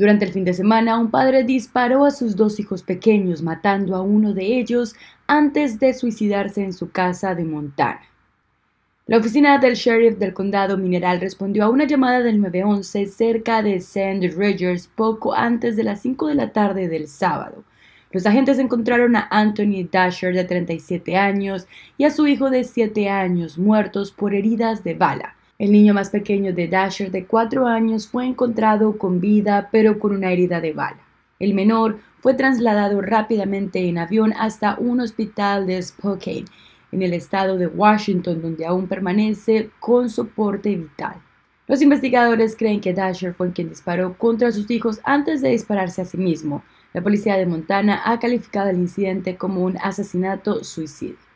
Durante el fin de semana, un padre disparó a sus dos hijos pequeños, matando a uno de ellos antes de suicidarse en su casa de Montana. La oficina del sheriff del condado Mineral respondió a una llamada del 911 cerca de Sand Rogers poco antes de las 5 de la tarde del sábado. Los agentes encontraron a Anthony Dasher de 37 años y a su hijo de 7 años muertos por heridas de bala. El niño más pequeño de Dasher, de cuatro años, fue encontrado con vida, pero con una herida de bala. El menor fue trasladado rápidamente en avión hasta un hospital de Spokane, en el estado de Washington, donde aún permanece con soporte vital. Los investigadores creen que Dasher fue quien disparó contra sus hijos antes de dispararse a sí mismo. La policía de Montana ha calificado el incidente como un asesinato suicidio.